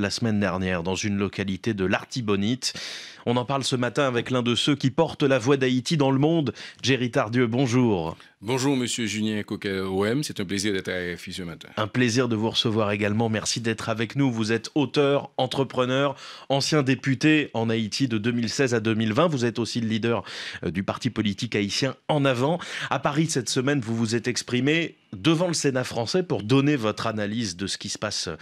la semaine dernière dans une localité de l'Artibonite. On en parle ce matin avec l'un de ceux qui portent la voix d'Haïti dans le monde, Jerry Tardieu. Bonjour. Bonjour, monsieur Julien Coquet-OM. C'est un plaisir d'être à RFI ce matin. Un plaisir de vous recevoir également. Merci d'être avec nous. Vous êtes auteur, entrepreneur, ancien député en Haïti de 2016 à 2020. Vous êtes aussi le leader euh, du parti politique haïtien En Avant. À Paris, cette semaine, vous vous êtes exprimé devant le Sénat français pour donner votre analyse de ce qui se passe euh,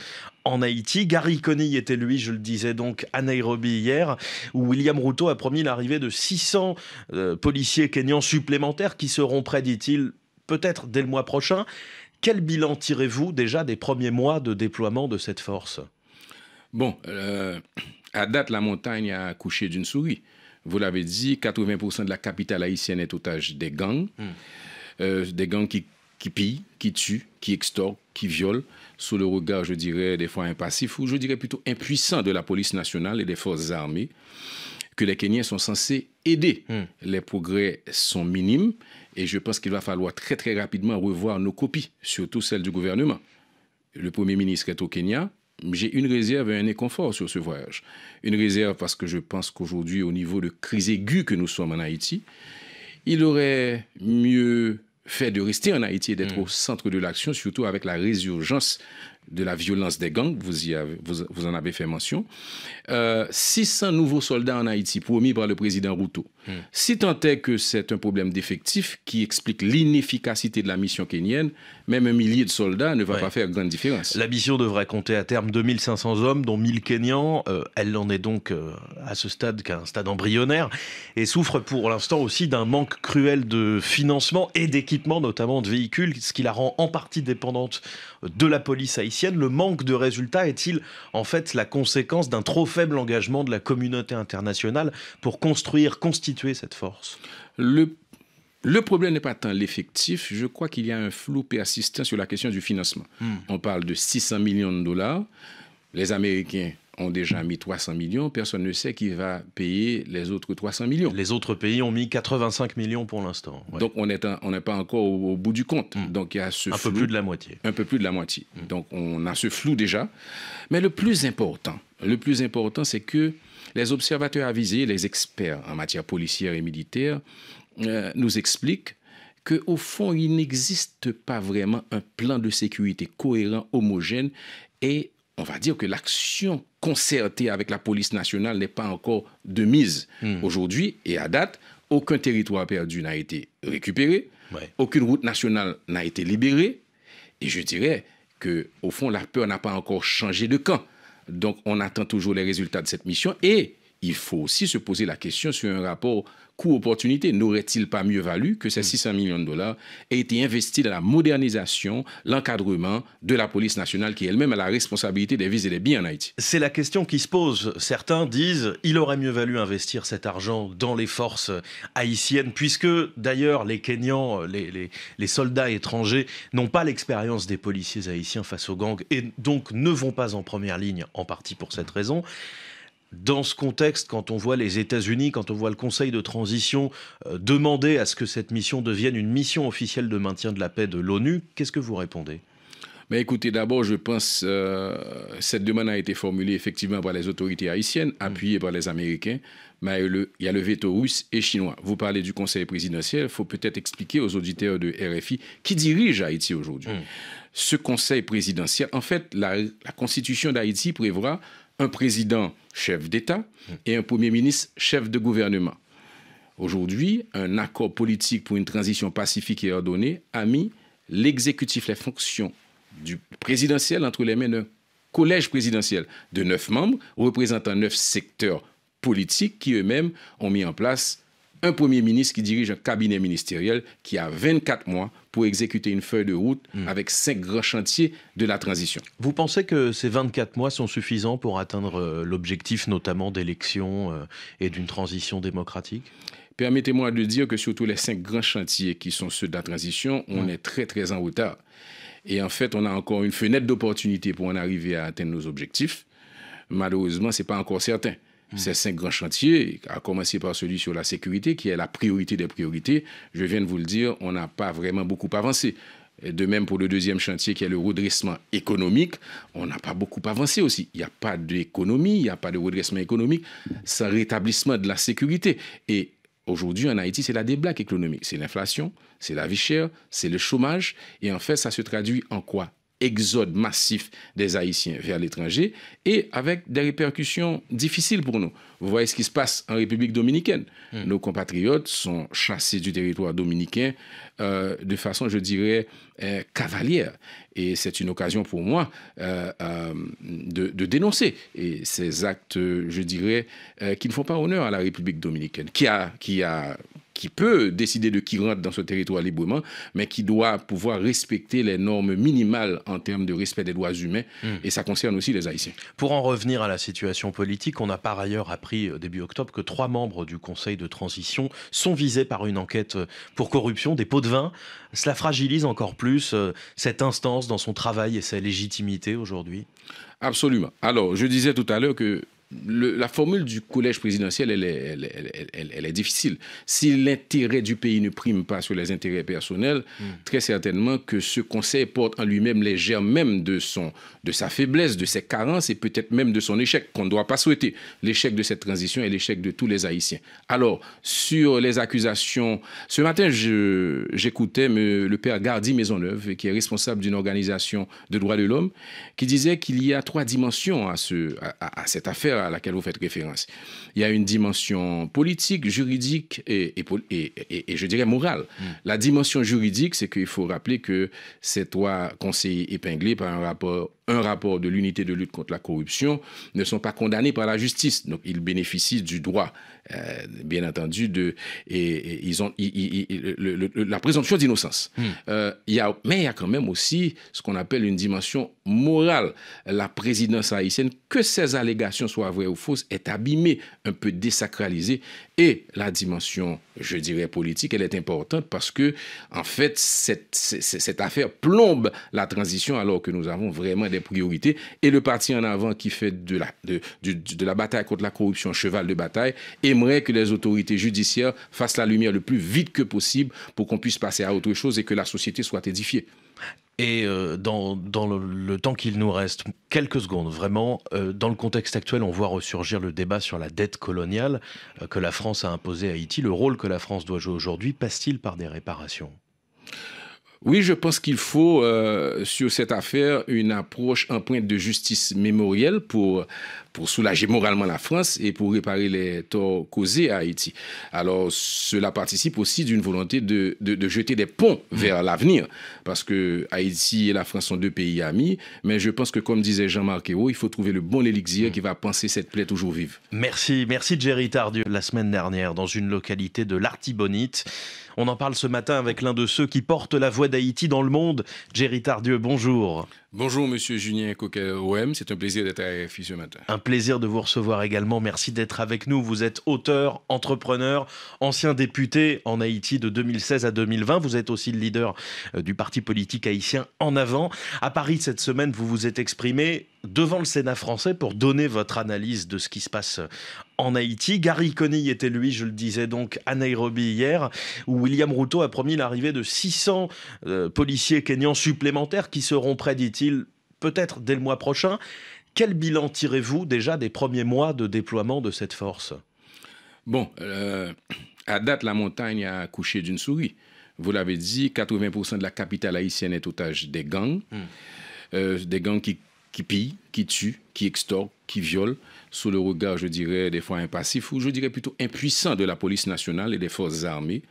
en Haïti. Gary conny était lui, je le disais donc, à Nairobi hier, où William Ruto a promis l'arrivée de 600 euh, policiers kenyans supplémentaires qui seront prêts, peut-être dès le mois prochain. Quel bilan tirez-vous déjà des premiers mois de déploiement de cette force Bon, euh, à date, la montagne a couché d'une souris. Vous l'avez dit, 80% de la capitale haïtienne est otage des gangs, hmm. euh, des gangs qui, qui pillent, qui tuent, qui extorquent, qui violent, sous le regard, je dirais, des fois impassif, ou je dirais plutôt impuissant de la police nationale et des forces armées que les Kenyans sont censés aider. Hmm. Les progrès sont minimes et je pense qu'il va falloir très très rapidement revoir nos copies, surtout celles du gouvernement. Le Premier ministre est au Kenya. J'ai une réserve et un inconfort sur ce voyage. Une réserve parce que je pense qu'aujourd'hui, au niveau de crise aiguë que nous sommes en Haïti, il aurait mieux fait de rester en Haïti et d'être hmm. au centre de l'action, surtout avec la résurgence de la violence des gangs, vous, en avez fait mention. 600 euh, nouveaux soldats en Haïti, promis par le président Ruto. Hmm. Si tant est que c'est un problème d'effectif qui explique l'inefficacité de la mission kenyenne, même un millier de soldats ne va pas faire grande différence. La mission devrait compter à terme 2500 hommes, dont 1000 Kenyans. Euh, elle n'en est donc euh, à ce stade qu'un stade embryonnaire et souffre pour l'instant aussi d'un manque cruel de financement et d'équipement, notamment de véhicules, ce qui la rend en partie dépendante de la police haïtienne. Le manque de résultats est-il en fait la conséquence d'un trop faible engagement de la communauté internationale pour construire, constituer cette force le, problème n'est pas tant l'effectif, je crois qu'il y a un flou persistant sur la question du financement. Hmm. On parle de 600 millions de dollars. Les Américains ont déjà mis 300 millions, personne ne sait qui va payer les autres 300 millions. Les autres pays ont mis 85 millions pour l'instant. Donc on n'est pas encore au, bout du compte. Hmm. Donc il y a ce un peu plus de la moitié. Un peu plus de la moitié. Hmm. Donc on a ce flou déjà. Mais le plus important, le plus important, c'est que les observateurs avisés, les experts en matière policière et militaire, euh, nous expliquent qu'au fond, il n'existe pas vraiment un plan de sécurité cohérent, homogène et on va dire que l'action concertée avec la police nationale n'est pas encore de mise. Hmm. Aujourd'hui et à date, aucun territoire perdu n'a été récupéré, aucune route nationale n'a été libérée, et je dirais que au fond, la peur n'a pas encore changé de camp. Donc, on attend toujours les résultats de cette mission et il faut aussi se poser la question sur un rapport coût-opportunité. N'aurait-il pas mieux valu que ces 600 hmm. millions de dollars aient été investis dans la modernisation, l'encadrement de la police nationale qui elle-même a la responsabilité des vies et des biens en Haïti C'est la question qui se pose. Certains disent il aurait mieux valu investir cet argent dans les forces haïtiennes, puisque d'ailleurs les Kenyans, les soldats étrangers n'ont pas l'expérience des policiers haïtiens face aux gangs et donc ne vont pas en première ligne en partie pour cette raison dans ce contexte, quand on voit les États-Unis, quand on voit le Conseil de transition euh, demander à ce que cette mission devienne une mission officielle de maintien de la paix de l'ONU, qu'est-ce que vous répondez mais écoutez, d'abord, je pense que euh, cette demande a été formulée effectivement par les autorités haïtiennes, mm. appuyée par les Américains, mais il y a le veto russe et chinois. Vous parlez du Conseil présidentiel, il faut peut-être expliquer aux auditeurs de RFI qui dirigent Haïti aujourd'hui. Mm. Ce Conseil présidentiel, en fait, la, la Constitution d'Haïti prévoit un président chef d'État et un Premier ministre chef de gouvernement. Aujourd'hui, un accord politique pour une transition pacifique et ordonnée a mis l'exécutif, les fonctions du présidentiel entre les mains d'un collège présidentiel de neuf membres représentant neuf secteurs politiques qui eux-mêmes ont mis en place un Premier ministre qui dirige un cabinet ministériel qui a 24 mois pour exécuter une feuille de route hmm. avec cinq grands chantiers de la transition. Vous pensez que ces 24 mois sont suffisants pour atteindre euh, l'objectif notamment d'élections euh, et d'une transition démocratique Permettez-moi de dire que sur tous les cinq grands chantiers qui sont ceux de la transition, on hmm. est très très en retard. Et en fait, on a encore une fenêtre d'opportunité pour en arriver à atteindre nos objectifs. Malheureusement, ce n'est pas encore certain. Mm. Ces cinq grands chantiers, à commencer par celui sur la sécurité, qui est la priorité des priorités, je viens de vous le dire, on n'a pas vraiment beaucoup avancé. de même pour le deuxième chantier qui est le redressement économique, on n'a pas beaucoup avancé aussi. Il n'y a pas d'économie, il n'y a pas de redressement économique sans rétablissement de la sécurité. Et aujourd'hui en Haïti, c'est la déblaque économique. C'est l'inflation, c'est la vie chère, c'est le chômage. Et en fait, ça se traduit en quoi exode massif des Haïtiens vers l'étranger et avec des répercussions difficiles pour nous. Vous voyez ce qui se passe en République dominicaine. Hmm. Nos compatriotes sont chassés du territoire dominicain euh, de façon, je dirais, euh, cavalière. Et c'est une occasion pour moi euh, de, dénoncer ces actes, je dirais, qui ne font pas honneur à la République dominicaine, qui a, qui a qui peut décider de qui rentre dans ce territoire librement, mais qui doit pouvoir respecter les normes minimales en termes de respect des droits humains, hmm. et ça concerne aussi les Haïtiens. Pour en revenir à la situation politique, on a par ailleurs appris euh, début octobre que trois membres du Conseil de transition sont visés par une enquête euh, pour corruption des pots de vin. Cela fragilise encore plus euh, cette instance dans son travail et sa légitimité aujourd'hui Absolument. Alors, je disais tout à l'heure que la formule du collège présidentiel, elle est, difficile. Si l'intérêt du pays ne prime pas sur les intérêts personnels, hmm. très certainement que ce conseil porte en lui-même les germes même de, son, de sa faiblesse, de ses carences et peut-être même de son échec, qu'on ne doit pas souhaiter. L'échec de cette transition est l'échec de tous les Haïtiens. Alors, sur les accusations, ce matin, j'écoutais le père Gardi Maisonneuve, qui est responsable d'une organisation de droits de l'homme, qui disait qu'il y a trois dimensions à cette affaire à laquelle vous faites référence. Il y a une dimension politique, juridique et, je dirais morale. Hmm. La dimension juridique, c'est qu'il faut rappeler que ces trois conseillers épinglés par un rapport un rapport de l'unité de lutte contre la corruption ne sont pas condamnés par la justice. Donc, ils bénéficient du droit, euh, bien entendu, de, et, ils ont, la présomption d'innocence. Hmm. Euh, il y a, mais il y a quand même aussi ce qu'on appelle une dimension morale. La présidence haïtienne, que ces allégations soient vraies ou fausses, est abîmée, un peu désacralisée. Et la dimension, je dirais, politique, elle est importante parce que, en fait, cette, cette affaire plombe la transition alors que nous avons vraiment des priorités, et le parti en avant qui fait de la, de, la bataille contre la corruption cheval de bataille, aimerait que les autorités judiciaires fassent la lumière le plus vite que possible pour qu'on puisse passer à autre chose et que la société soit édifiée. Et euh, dans, le, temps qu'il nous reste, quelques secondes, vraiment, euh, dans le contexte actuel, on voit ressurgir le débat sur la dette coloniale euh, que la France a imposée à Haïti. Le rôle que la France doit jouer aujourd'hui passe-t-il par des réparations oui, je pense qu'il faut euh, sur cette affaire une approche point de justice mémorielle pour pour soulager moralement la France et pour réparer les torts causés à Haïti. Alors cela participe aussi d'une volonté de, de, jeter des ponts mmh. vers l'avenir, parce que Haïti et la France sont deux pays amis, mais je pense que comme disait Jean-Marc il faut trouver le bon élixir mmh. qui va penser cette plaie toujours vive. Merci, merci Jerry Tardieu. La semaine dernière, dans une localité de l'Artibonite, on en parle ce matin avec l'un de ceux qui portent la voix d'Haïti dans le monde, Jerry Tardieu, bonjour. Bonjour Monsieur Julien Coquet-OM, c'est un plaisir d'être à RFI ce matin. Un plaisir de vous recevoir également, merci d'être avec nous. Vous êtes auteur, entrepreneur, ancien député en Haïti de 2016 à 2020. Vous êtes aussi le leader euh, du parti politique haïtien En Avant. À Paris cette semaine, vous vous êtes exprimé devant le Sénat français pour donner votre analyse de ce qui se passe en Haïti. Gary Coney était lui, je le disais donc, à Nairobi hier, où William Ruto a promis l'arrivée de 600 euh, policiers kenyans supplémentaires qui seront prêts, dit-il, peut-être dès le mois prochain. Quel bilan tirez-vous déjà des premiers mois de déploiement de cette force Bon, euh, à date, la montagne a couché d'une souris. Vous l'avez dit, 80% de la capitale haïtienne est otage des gangs, hmm. euh, des gangs qui qui pillent, qui tue, qui extorque, qui viole, sous le regard, je dirais, des fois impassif, ou je dirais plutôt impuissant de la police nationale et des forces armées,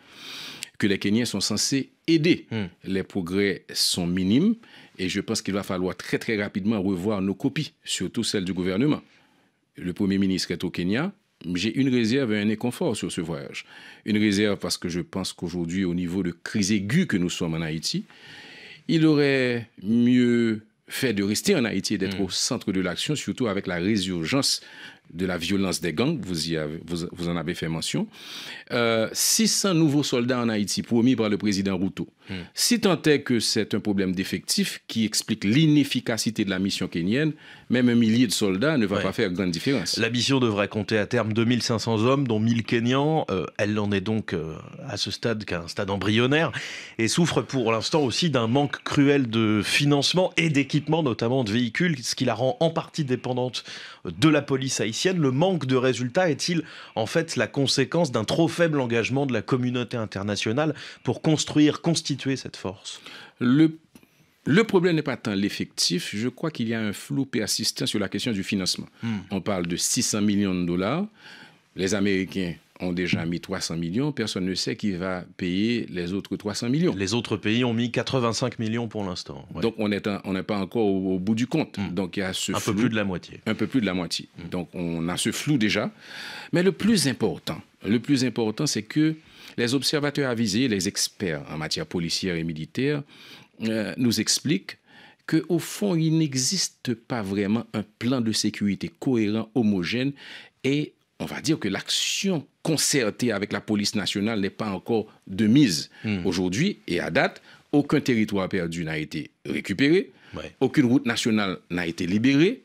que les Kenyans sont censés aider. Hmm. Les progrès sont minimes et je pense qu'il va falloir très très rapidement revoir nos copies, surtout celles du gouvernement. Le Premier ministre est au Kenya, j'ai une réserve et un inconfort sur ce voyage. Une réserve parce que je pense qu'aujourd'hui, au niveau de crise aiguë que nous sommes en Haïti, il aurait mieux fait de rester en Haïti et d'être mm. au centre de l'action, surtout avec la résurgence de la violence des gangs, vous, y vous, en avez fait mention. Euh, 600 nouveaux soldats en Haïti, promis par le président Ruto. Hmm. Si tant est que c'est un problème d'effectif qui explique l'inefficacité de la mission kenyenne, même un millier de soldats ne va pas faire grande différence. La mission devrait compter à terme 2500 hommes, dont 1000 Kenyans. Euh, elle n'en est donc euh, à ce stade qu'un stade embryonnaire et souffre pour l'instant aussi d'un manque cruel de financement et d'équipement, notamment de véhicules, ce qui la rend en partie dépendante de la police haïtienne. Le manque de résultats est-il en fait la conséquence d'un trop faible engagement de la communauté internationale pour construire, constituer cette force le, problème n'est pas tant l'effectif. Je crois qu'il y a un flou persistant sur la question du financement. Hmm. On parle de 600 millions de dollars. Les Américains ont déjà mis 300 millions, personne ne sait qui va payer les autres 300 millions. Les autres pays ont mis 85 millions pour l'instant. Donc on n'est pas encore au, bout du compte. Hmm. Donc il y a un peu plus de la moitié. Un peu plus de la moitié. Hmm. Donc on a ce flou déjà. Mais le plus important, le plus important, c'est que les observateurs avisés, les experts en matière policière et militaire, euh, nous expliquent qu'au fond, il n'existe pas vraiment un plan de sécurité cohérent, homogène et on va dire que l'action concertée avec la police nationale n'est pas encore de mise. Hmm. Aujourd'hui et à date, aucun territoire perdu n'a été récupéré, aucune route nationale n'a été libérée.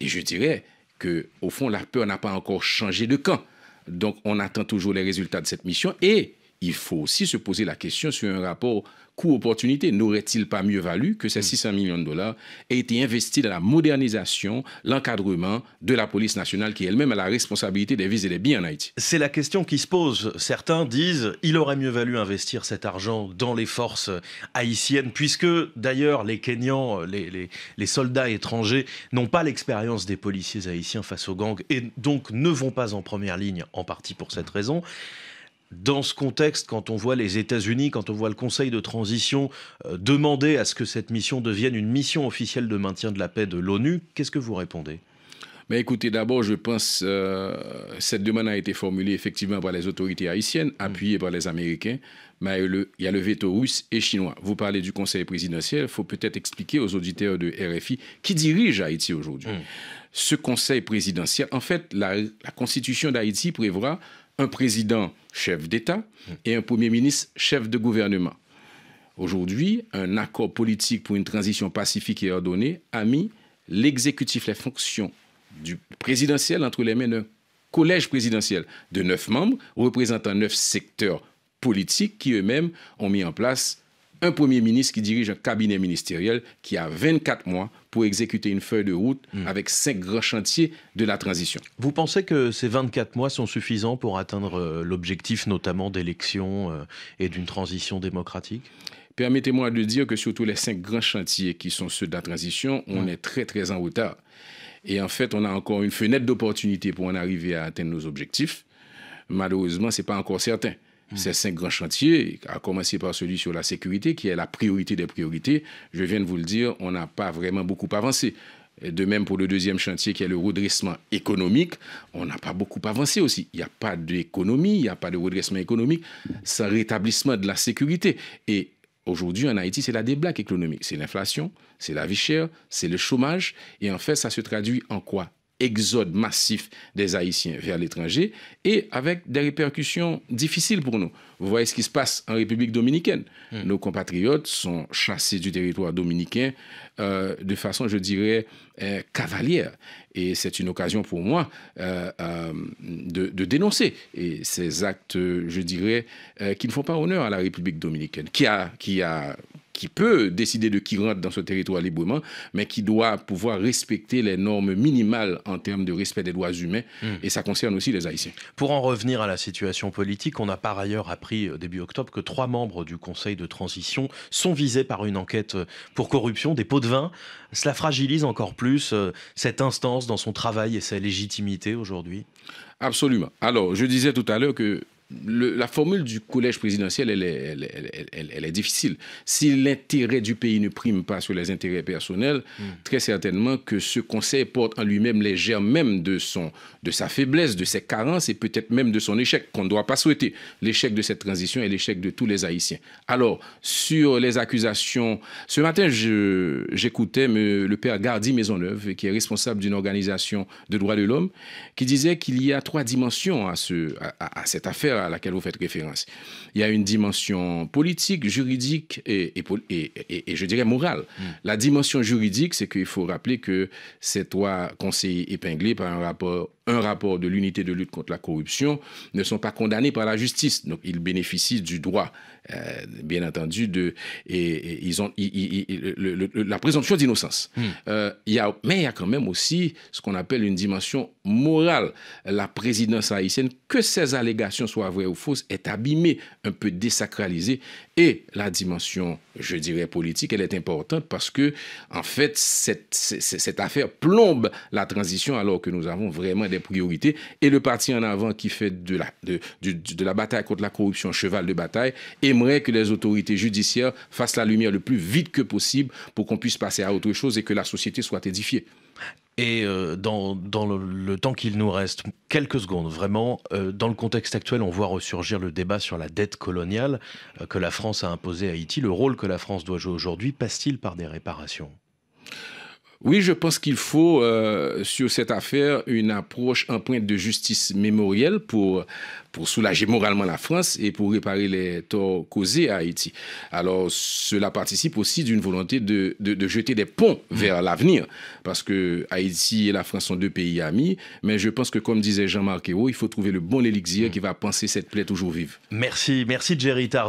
Et je dirais que, au fond, la peur n'a pas encore changé de camp. Donc, on attend toujours les résultats de cette mission. Et il faut aussi se poser la question sur un rapport coût-opportunité. N'aurait-il pas mieux valu que ces 600 mm. millions de dollars aient été investis dans la modernisation, l'encadrement de la police nationale qui elle-même a la responsabilité des vies et des biens en Haïti C'est la question qui se pose. Certains disent il aurait mieux valu investir cet argent dans les forces haïtiennes, puisque d'ailleurs les Kenyans, les soldats étrangers n'ont pas l'expérience des policiers haïtiens face aux gangs et donc ne vont pas en première ligne en partie pour cette raison dans ce contexte, quand on voit les États-Unis, quand on voit le Conseil de transition euh, demander à ce que cette mission devienne une mission officielle de maintien de la paix de l'ONU, qu'est-ce que vous répondez mais écoutez, d'abord, je pense que euh, cette demande a été formulée effectivement par les autorités haïtiennes, mm. appuyées par les Américains, mais il y a le veto russe et chinois. Vous parlez du Conseil présidentiel, il faut peut-être expliquer aux auditeurs de RFI qui dirige Haïti aujourd'hui. Mm. Ce Conseil présidentiel, en fait, la, la Constitution d'Haïti prévoit un président chef d'État et un Premier ministre chef de gouvernement. Aujourd'hui, un accord politique pour une transition pacifique et ordonnée a mis l'exécutif, les fonctions du présidentiel entre les mains d'un collège présidentiel de neuf membres représentant neuf secteurs politiques qui eux-mêmes ont mis en place un Premier ministre qui dirige un cabinet ministériel qui a 24 mois pour exécuter une feuille de route hmm. avec cinq grands chantiers de la transition. Vous pensez que ces 24 mois sont suffisants pour atteindre euh, l'objectif notamment d'élections euh, et d'une transition démocratique Permettez-moi de dire que surtout les cinq grands chantiers qui sont ceux de la transition, on hmm. est très très en retard. Et en fait, on a encore une fenêtre d'opportunité pour en arriver à atteindre nos objectifs. Malheureusement, ce n'est pas encore certain. Mm. Ces cinq grands chantiers, à commencer par celui sur la sécurité, qui est la priorité des priorités, je viens de vous le dire, on n'a pas vraiment beaucoup avancé. de même pour le deuxième chantier qui est le redressement économique, on n'a pas beaucoup avancé aussi. Il n'y a pas d'économie, il n'y a pas de redressement économique sans rétablissement de la sécurité. Et aujourd'hui en Haïti, c'est la déblaque économique. C'est l'inflation, c'est la vie chère, c'est le chômage. Et en fait, ça se traduit en quoi exode massif des Haïtiens vers l'étranger et avec des répercussions difficiles pour nous. Vous voyez ce qui se passe en République dominicaine. Hmm. Nos compatriotes sont chassés du territoire dominicain euh, de façon, je dirais, euh, cavalière. Et c'est une occasion pour moi euh, de, dénoncer ces actes, je dirais, qui ne font pas honneur à la République dominicaine, qui a, qui a qui peut décider de qui rentre dans ce territoire librement, mais qui doit pouvoir respecter les normes minimales en termes de respect des droits humains, hmm. et ça concerne aussi les Haïtiens. Pour en revenir à la situation politique, on a par ailleurs appris euh, début octobre que trois membres du Conseil de transition sont visés par une enquête euh, pour corruption des pots de vin. Cela fragilise encore plus euh, cette instance dans son travail et sa légitimité aujourd'hui Absolument. Alors, je disais tout à l'heure que la formule du collège présidentiel, elle est, difficile. Si l'intérêt du pays ne prime pas sur les intérêts personnels, hmm. très certainement que ce conseil porte en lui-même les germes même de, son, de sa faiblesse, de ses carences et peut-être même de son échec, qu'on ne doit pas souhaiter. L'échec de cette transition est l'échec de tous les Haïtiens. Alors, sur les accusations, ce matin, j'écoutais le père Gardi Maisonneuve, qui est responsable d'une organisation de droits de l'homme, qui disait qu'il y a trois dimensions à cette affaire à laquelle vous faites référence. Il y a une dimension politique, juridique et, et, je dirais morale. Mm. La dimension juridique, c'est qu'il faut rappeler que ces trois conseillers épinglés par un rapport, un rapport de l'unité de lutte contre la corruption ne sont pas condamnés par la justice. Donc ils bénéficient du droit, euh, bien entendu, de, et, ils ont la présomption d'innocence. Mm. Euh, il a, mais il y a quand même aussi ce qu'on appelle une dimension morale. La présidence haïtienne, que ces allégations soient vraie ou fausse, est abîmée, un peu désacralisée. Et la dimension, je dirais, politique, elle est importante parce que, en fait, cette, affaire plombe la transition alors que nous avons vraiment des priorités. Et le parti en avant qui fait de la, de la bataille contre la corruption cheval de bataille aimerait que les autorités judiciaires fassent la lumière le plus vite que possible pour qu'on puisse passer à autre chose et que la société soit édifiée. Et euh, dans, le, le, temps qu'il nous reste, quelques secondes, vraiment, euh, dans le contexte actuel, on voit ressurgir le débat sur la dette coloniale euh, que la France a imposée à Haïti. Le rôle que la France doit jouer aujourd'hui passe-t-il par des réparations oui, je pense qu'il faut euh, sur cette affaire une approche empreinte de justice mémorielle pour, soulager moralement la France et pour réparer les torts causés à Haïti. Alors cela participe aussi d'une volonté de, jeter des ponts mmh. vers l'avenir, parce que Haïti et la France sont deux pays amis, mais je pense que comme disait Jean-Marc il faut trouver le bon élixir mmh. qui va penser cette plaie toujours vive. Merci, merci Jerry Tard.